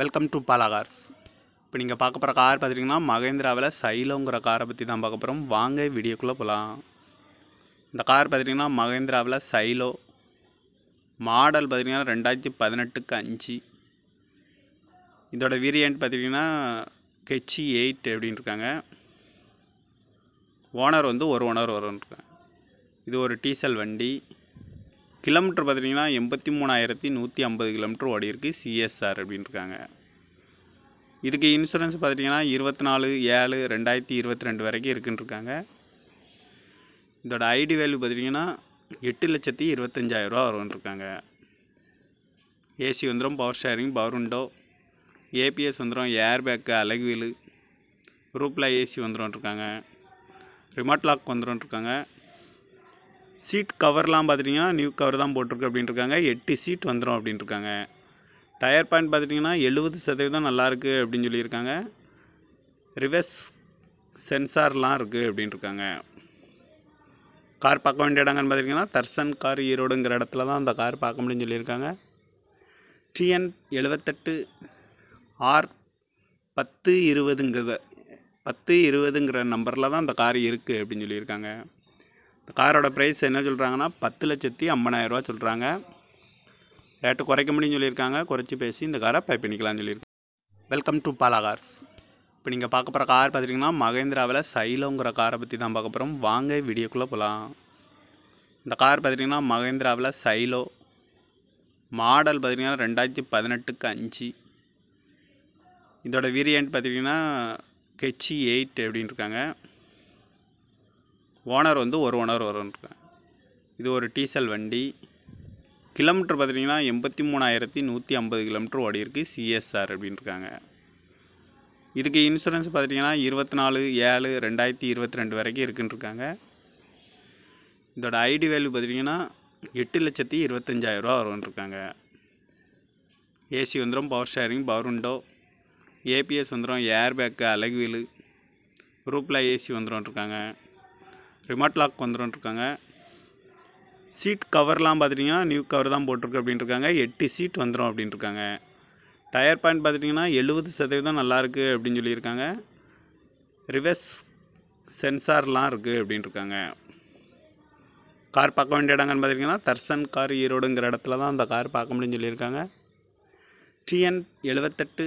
welcome to Bala cars இப்போ நீங்கள் பார்க்க போகிற கார் பார்த்துட்டிங்கன்னா மகேந்திராவில் சைலோங்கிற காரை பற்றி தான் பார்க்க போகிறோம் வாங்க வீடியோக்குள்ளே போகலாம் இந்த கார் பார்த்துட்டிங்கன்னா மகேந்திராவில் சைலோ மாடல் பார்த்திங்கன்னா ரெண்டாயிரத்தி பதினெட்டுக்கு அஞ்சு இதோட வீரியன்ட் பார்த்திங்கன்னா கெச்சி எயிட் e அப்படின்னு இருக்காங்க ஓனர் வந்து ஒரு ஓனர் வரும் இருக்காங்க இது ஒரு டீசல் வண்டி கிலோமீட்டர் பார்த்துட்டிங்கன்னா எண்பத்தி மூணாயிரத்தி நூற்றி ஐம்பது கிலோமீட்டர் ஓடி இருக்குது சிஎஸ்ஆர் இருக்காங்க இதுக்கு இன்சூரன்ஸ் பார்த்துட்டிங்கன்னா இருபத்தி நாலு ஏழு ரெண்டாயிரத்தி இருபத்தி ரெண்டு வரைக்கும் இருக்குன்ட்ருக்காங்க இதோட ஐடி வேல்யூ பார்த்துட்டிங்கன்னா எட்டு லட்சத்தி இருபத்தஞ்சாயிரரூவா இருக்காங்க ஏசி வந்துடும் power steering power window ABS வந்துடும் ஏர் பேக்கு அலகு ரூப்லா ஏசி வந்துடும் இருக்காங்க ரிமோட் லாக் வந்துடும் இருக்காங்க சீட் கவர்லாம் பார்த்துட்டிங்கன்னா நியூ கவர் தான் போட்டிருக்கு இருக்காங்க எட்டு சீட் வந்துடும் அப்படின்ட்டுருக்காங்க டயர் பாயிண்ட் பார்த்துட்டிங்கன்னா எழுபது சதவீதம் நல்லாயிருக்கு அப்படின்னு சொல்லியிருக்காங்க ரிவர்ஸ் சென்சார்லாம் இருக்குது அப்படின்ட்டுருக்காங்க கார் பார்க்க வேண்டிய இடங்கன்னு பார்த்துட்டிங்கன்னா தர்சன் கார் ஈரோடுங்கிற இடத்துல தான் அந்த கார் பார்க்க முடியும்னு சொல்லியிருக்காங்க டிஎன் எழுபத்தெட்டு ஆர் பத்து இருபதுங்கிறத பத்து இருபதுங்கிற நம்பரில் தான் அந்த கார் இருக்குது அப்படின்னு சொல்லியிருக்காங்க இந்த காரோட ப்ரைஸ் என்ன சொல்கிறாங்கன்னா பத்து லட்சத்தி ஐம்பதாயிரரூவா சொல்கிறாங்க ரேட்டு குறைக்க முடியும்னு சொல்லியிருக்காங்க குறைச்சி பேசி இந்த காரை பை பண்ணிக்கலாம்னு சொல்லியிருக்காங்க வெல்கம் டு பாலா கார்ஸ் இப்போ நீங்கள் பார்க்க போகிற கார் பார்த்துட்டிங்கன்னா மகேந்திராவில் சைலோங்கிற காரை பற்றி தான் பார்க்க போகிறோம் வாங்க வீடியோக்குள்ளே போகலாம் இந்த கார் பார்த்துட்டிங்கன்னா மகேந்திராவில் சைலோ மாடல் பார்த்திங்கன்னா ரெண்டாயிரத்தி பதினெட்டுக்கு அஞ்சு இதோட வேரியண்ட் பார்த்திங்கன்னா கெச்சி எயிட் e அப்படின்னு இருக்காங்க ஓனர் வந்து ஒரு ஓனர் வரும் இது ஒரு டீசல் வண்டி கிலோமீட்டர் பார்த்துட்டிங்கன்னா எண்பத்தி மூணாயிரத்தி நூற்றி ஐம்பது கிலோமீட்டர் ஓடி இருக்குது சிஎஸ்ஆர் இருக்காங்க இதுக்கு இன்சூரன்ஸ் பார்த்துட்டிங்கன்னா இருபத்தி நாலு ஏழு ரெண்டாயிரத்தி இருபத்தி ரெண்டு வரைக்கும் இருக்குன்ட்ருக்காங்க இதோட ஐடி வேல்யூ பார்த்துட்டிங்கன்னா எட்டு லட்சத்தி இருபத்தஞ்சாயிரரூவா வரும்ன்ட்ருக்காங்க ஏசி வந்துடும் power steering power window ABS வந்துடும் ஏர் பேக்கு அலகு வீலு ரூப்பில் ஏசி வந்துடும் இருக்காங்க ரிமோட் லாக் வந்துடும்ருக்காங்க சீட் கவர்லாம் பார்த்துட்டிங்கன்னா நியூ கவர் தான் போட்டிருக்கு இருக்காங்க எட்டு சீட் வந்துடும் இருக்காங்க டயர் பாயிண்ட் பார்த்துட்டிங்கன்னா எழுபது சதவீதம் நல்லாயிருக்கு அப்படின்னு சொல்லியிருக்காங்க ரிவர்ஸ் சென்சார்லாம் இருக்குது இருக்காங்க கார் பார்க்க வேண்டிய இடங்கன்னு பார்த்துட்டிங்கன்னா தர்சன் கார் ஈரோடுங்கிற இடத்துல தான் அந்த கார் பார்க்க முடியும்னு சொல்லியிருக்காங்க டிஎன் எழுபத்தெட்டு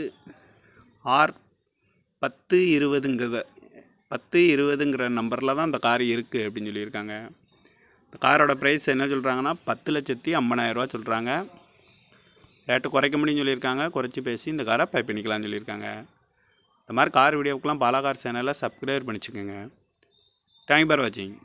ஆர் பத்து இருபதுங்கிறத பத்து இருபதுங்கிற நம்பரில் தான் இந்த கார் இருக்குது அப்படின்னு சொல்லியிருக்காங்க இந்த காரோட ப்ரைஸ் என்ன சொல்கிறாங்கன்னா பத்து லட்சத்தி ஐம்பதாயிரரூவா சொல்கிறாங்க ரேட்டு குறைக்க முடியும்னு சொல்லியிருக்காங்க குறைச்சி பேசி இந்த காரை பை பண்ணிக்கலாம்னு சொல்லியிருக்காங்க இந்த மாதிரி கார் வீடியோவுக்குலாம் பாலா கார் சேனலை சப்ஸ்கிரைப் பண்ணிச்சுக்கோங்க தேங்க்யூ ஃபார் வாட்சிங்